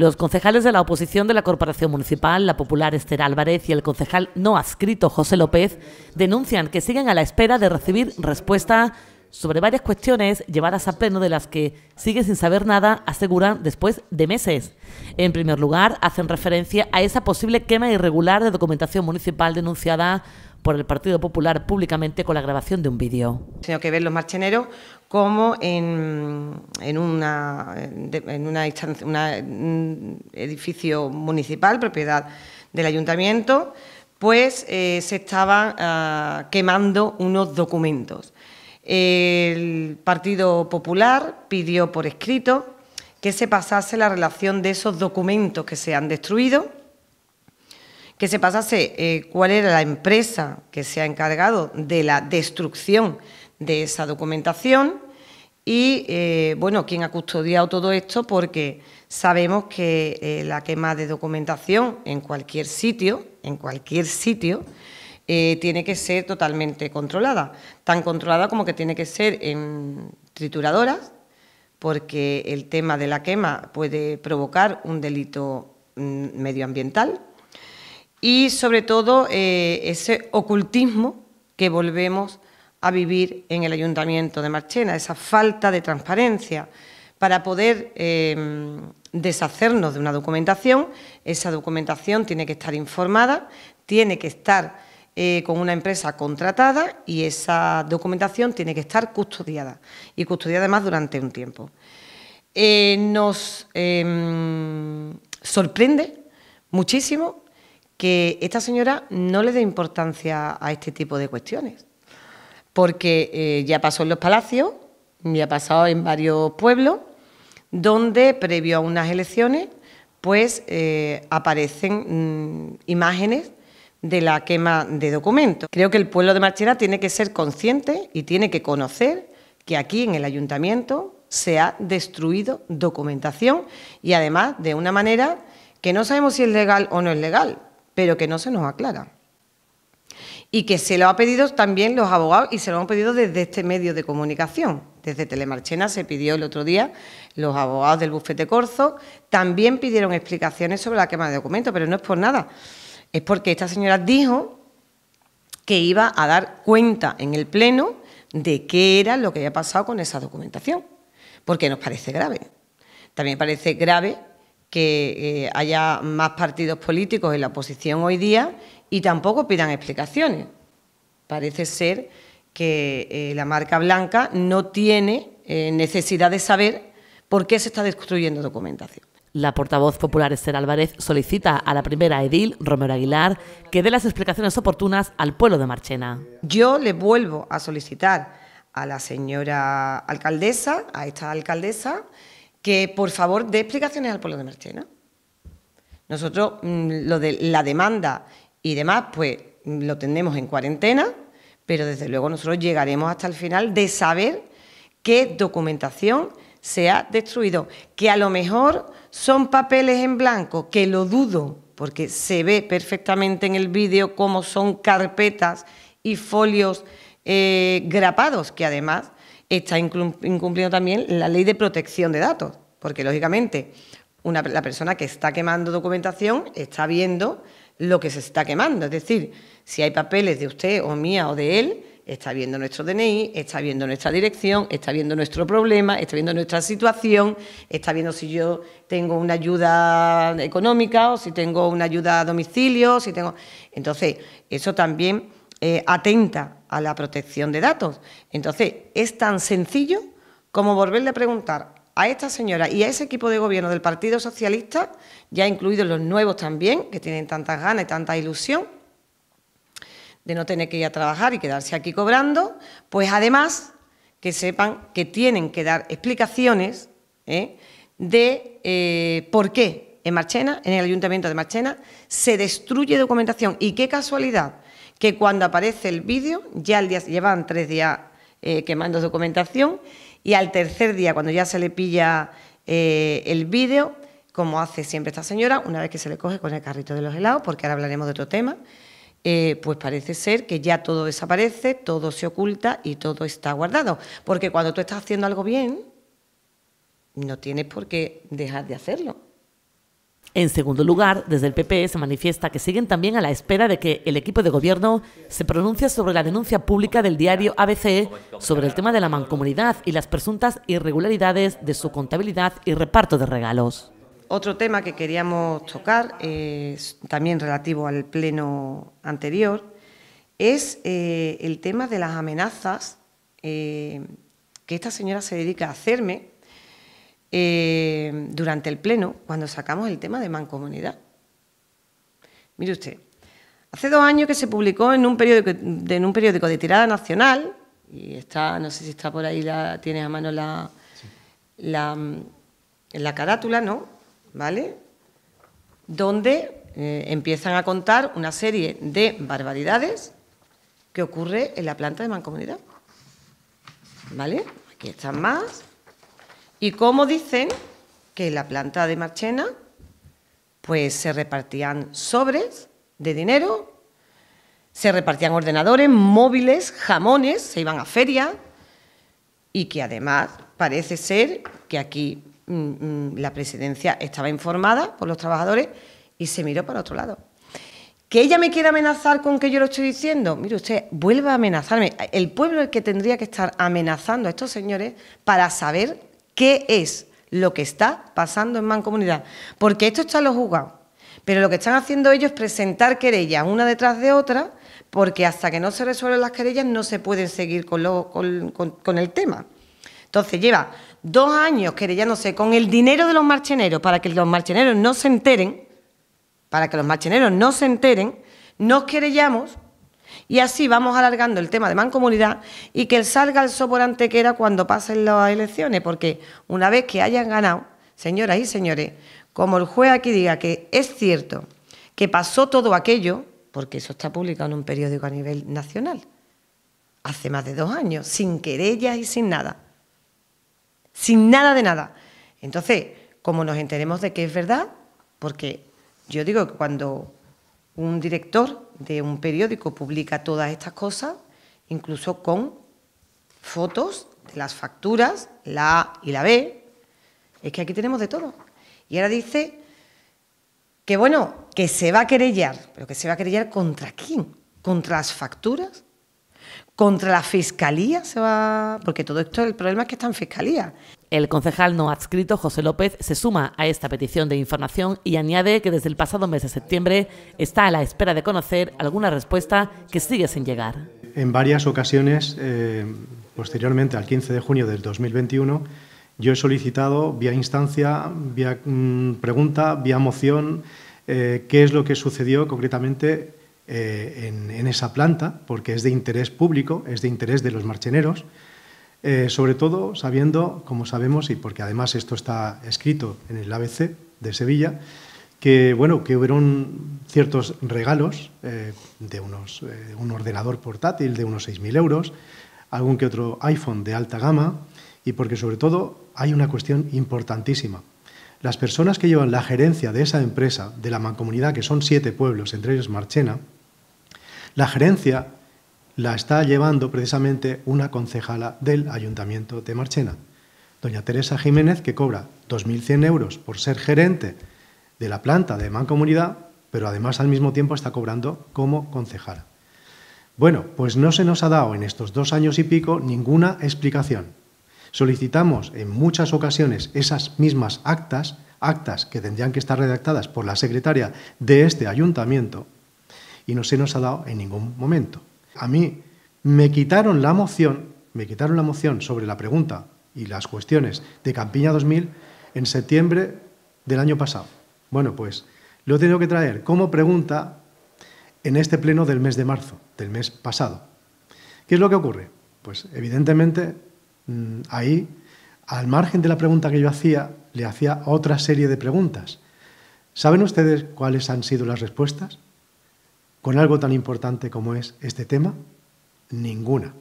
Los concejales de la oposición de la Corporación Municipal, la popular Esther Álvarez y el concejal no adscrito José López, denuncian que siguen a la espera de recibir respuesta sobre varias cuestiones llevadas a pleno de las que sigue sin saber nada, aseguran después de meses. En primer lugar, hacen referencia a esa posible quema irregular de documentación municipal denunciada por el Partido Popular públicamente con la grabación de un vídeo. Tengo que ver los marcheneros como en, una, una, un mm, edificio municipal, propiedad del ayuntamiento, pues eh, se estaban ah, quemando unos documentos. El Partido Popular pidió por escrito que se pasase la relación de esos documentos que se han destruido que se pasase eh, cuál era la empresa que se ha encargado de la destrucción de esa documentación y, eh, bueno, quién ha custodiado todo esto porque sabemos que eh, la quema de documentación en cualquier sitio, en cualquier sitio, tiene que ser totalmente controlada, tan controlada como que tiene que ser en trituradoras, porque el tema de la quema puede provocar un delito mm, medioambiental, y sobre todo eh, ese ocultismo que volvemos a vivir en el ayuntamiento de Marchena, esa falta de transparencia. Para poder em, deshacernos de una documentación, esa documentación tiene que estar informada, tiene que estar eh, con una empresa contratada y esa documentación tiene que estar custodiada y custodiada además durante un tiempo. Eh, nos em, sorprende muchísimo que esta señora no le dé importancia a este tipo de cuestiones, porque eh, ya pasó en los palacios, ya ha pasado en varios pueblos, donde previo a unas elecciones, pues eh, aparecen mm, imágenes de la quema de documentos. Creo que el pueblo de Marchena tiene que ser consciente y tiene que conocer que aquí en el ayuntamiento se ha destruido documentación y además de una manera que no sabemos si es legal o no es legal, pero que no se nos aclara. Y que se lo ha pedido también los abogados y se lo han pedido desde este medio de comunicación. Desde Telemarchena se pidió el otro día, los abogados del bufete Corzo también pidieron explicaciones sobre la quema de documentos, pero no es por nada. Es porque esta señora dijo que iba a dar cuenta en el Pleno de qué era lo que había pasado con esa documentación, porque nos parece grave. También parece grave que eh, haya más partidos políticos en la oposición hoy día y tampoco pidan explicaciones. Parece ser que eh, la marca blanca no tiene eh, necesidad de saber por qué se está destruyendo documentación. La portavoz popular Esther Álvarez solicita a la primera edil, Romero Aguilar, que dé las explicaciones oportunas al pueblo de Marchena. Yo le vuelvo a solicitar a la señora alcaldesa, a esta alcaldesa, que por favor dé explicaciones al pueblo de Marchena. Nosotros mm, lo de la demanda y demás, pues mm, lo tenemos en cuarentena, pero desde luego nosotros llegaremos hasta el final de saber qué documentación se ha destruido, que a lo mejor son papeles en blanco, que lo dudo, porque se ve perfectamente en el vídeo cómo son carpetas y folios eh, grapados, que además está incumpliendo también la ley de protección de datos, porque lógicamente la persona que está quemando documentación está viendo lo que se está quemando, es decir, si hay papeles de usted o mía o de él, está viendo nuestro DNI, está viendo nuestra dirección, está viendo nuestro problema, está viendo nuestra situación, está viendo si yo tengo una ayuda económica o si tengo una ayuda a domicilio, si tengo... Entonces, eso también eh, atenta a la protección de datos. Entonces, es tan sencillo como volverle a preguntar a esta señora y a ese equipo de gobierno del Partido Socialista, ya incluidos los nuevos también, que tienen tantas ganas y tanta ilusión de no tener que ir a trabajar y quedarse aquí cobrando, pues además que sepan que tienen que dar explicaciones ¿eh? de eh, por qué en Marchena, en el Ayuntamiento de Marchena, se destruye documentación. Y qué casualidad que cuando aparece el vídeo, ya al día, llevan tres días eh, quemando documentación y al tercer día, cuando ya se le pilla eh, el vídeo, como hace siempre esta señora, una vez que se le coge con el carrito de los helados, porque ahora hablaremos de otro tema, eh, pues parece ser que ya todo desaparece, todo se oculta y todo está guardado. Porque cuando tú estás haciendo algo bien, no tienes por qué dejar de hacerlo. En segundo lugar, desde el PP e se manifiesta que siguen también a la espera de que el equipo de gobierno se pronuncie sobre la denuncia pública del diario ABC sobre el tema de la mancomunidad y las presuntas irregularidades de su contabilidad y reparto de regalos. Otro tema que queríamos tocar, eh, también relativo al pleno anterior, es eh, el tema de las amenazas eh, que esta señora se dedica a hacerme eh, durante el Pleno cuando sacamos el tema de mancomunidad. Mire usted, hace dos años que se publicó en un periódico, de, en un periódico de tirada nacional, y está, no sé si está por ahí, la, a mano la, la, carátula, ¿no? ¿Vale? Donde eh, empiezan a contar una serie de barbaridades que ocurre en la planta de mancomunidad. ¿Vale? Aquí están más. Y como dicen que en la planta de Marchena pues se repartían sobres de dinero, se repartían ordenadores, móviles, jamones, se iban a feria y que además parece ser que aquí mm, mm, la presidencia estaba informada por los trabajadores y se miró para otro lado. Que ella me quiera amenazar con que yo lo estoy diciendo, mire usted, vuelva a amenazarme. El pueblo es el que tendría que estar amenazando a estos señores para saber qué es lo que está pasando en Mancomunidad. Porque esto está en los juzgados. Pero lo que están haciendo ellos es presentar querellas una detrás de otra, porque hasta que no se resuelven las querellas no se pueden seguir con, con el tema. Entonces lleva dos años querellándose con el dinero de los marcheneros para que los marcheneros no se enteren, para que los marcheneros no se enteren, nos querellamos y así vamos alargando el tema de mancomunidad y que salga el que era cuando pasen las elecciones, porque una vez que hayan ganado, señoras y señores, como el juez aquí diga que es cierto que pasó todo aquello, porque eso está publicado en un periódico a nivel nacional, hace más de dos años, sin querellas y sin nada, sin nada de nada. Entonces, como nos enteremos de que es verdad, porque yo digo que cuando un director de un periódico publica todas estas cosas, incluso con fotos de las facturas, la A y la B. Es que aquí tenemos de todo. Y ahora dice que, bueno, que se va a querellar, pero que se va a querellar contra quién? ¿Contra las facturas? ¿Contra la fiscalía se va? Porque todo esto, el problema es que está en fiscalía. El concejal no adscrito José López se suma a esta petición de información y añade que desde el pasado mes de septiembre está a la espera de conocer alguna respuesta que sigue sin llegar. En varias ocasiones, eh, posteriormente al 15 de junio del 2021, yo he solicitado vía instancia, vía mm, pregunta, vía moción, eh, qué es lo que sucedió concretamente eh, en, en esa planta, porque es de interés público, es de interés de los marcheneros. Eh, sobre todo sabiendo, como sabemos, y porque además esto está escrito en el ABC de Sevilla, que bueno, que hubieron ciertos regalos eh, de unos, eh, un ordenador portátil de unos 6.000 euros, algún que otro iPhone de alta gama, y porque sobre todo hay una cuestión importantísima. Las personas que llevan la gerencia de esa empresa, de la mancomunidad, que son siete pueblos, entre ellos Marchena, la gerencia la está llevando precisamente una concejala del Ayuntamiento de Marchena, doña Teresa Jiménez, que cobra 2.100 euros por ser gerente de la planta de Mancomunidad, pero además al mismo tiempo está cobrando como concejala. Bueno, pues no se nos ha dado en estos dos años y pico ninguna explicación. Solicitamos en muchas ocasiones esas mismas actas, actas que tendrían que estar redactadas por la secretaria de este ayuntamiento, y no se nos ha dado en ningún momento a mí me quitaron la moción, me quitaron la moción sobre la pregunta y las cuestiones de Campiña 2000 en septiembre del año pasado. Bueno, pues lo he tenido que traer como pregunta en este pleno del mes de marzo, del mes pasado. ¿Qué es lo que ocurre? Pues evidentemente mm, ahí, al margen de la pregunta que yo hacía, le hacía otra serie de preguntas. ¿Saben ustedes cuáles han sido las respuestas? con algo tan importante como es este tema? Ninguna.